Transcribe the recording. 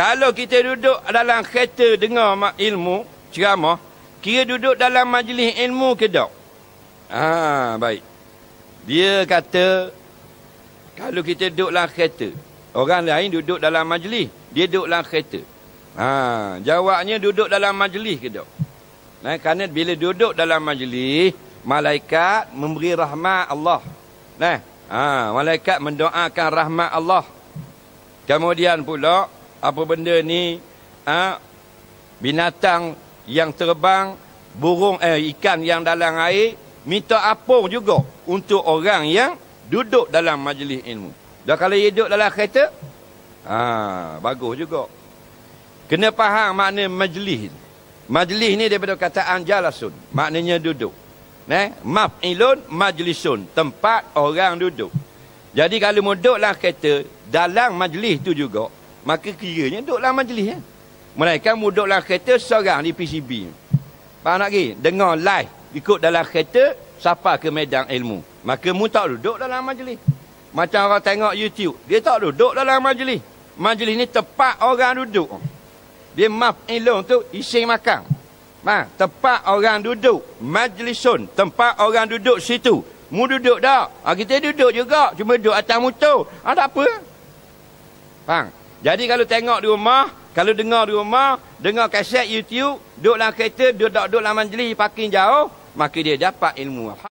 Kalau kita duduk dalam kereta dengar mak ilmu ceramah, kira duduk dalam majlis ilmu ke tak? Ah, baik. Dia kata kalau kita duduk dalam kereta, orang lain duduk dalam majlis, dia duduk dalam kereta. Ah, jawabnya duduk dalam majlis ke tak? Nah, kerana bila duduk dalam majlis, malaikat memberi rahmat Allah. Nah, ah, malaikat mendoakan rahmat Allah. Kemudian pula apa benda ni ha, binatang yang terbang burung eh, ikan yang dalam air minta apung juga untuk orang yang duduk dalam majlis ilmu dah kalau dia duduk dalam kereta ha, bagus juga kena faham makna majlis majlis ni daripada kataan jalasun maknanya duduk Nah, eh? maf'ilun majlisun tempat orang duduk jadi kalau mau duduklah kereta dalam majlis tu juga Maka kiranya duduklah majlis ya. Mereka duduklah kereta seorang di PCB. Faham tak ke? Dengar live ikut dalam kereta sapa ke medan ilmu. Maka mu tak duduk dalam majlis. Macam orang tengok YouTube, dia tak duduk dalam majlis. Majlis ni tempat orang duduk. Dia maaf ilung tu isi makan. Ma, tempat orang duduk majlisun, tempat orang duduk situ. Mu duduk dah. Ha, kita duduk juga, cuma duduk atas motor. Ha, tak apa. Faham? Jadi kalau tengok di rumah, kalau dengar di rumah, dengar kaset YouTube, duduk dalam kereta, duduk dalam majlis, parking jauh, maka dia dapat ilmu.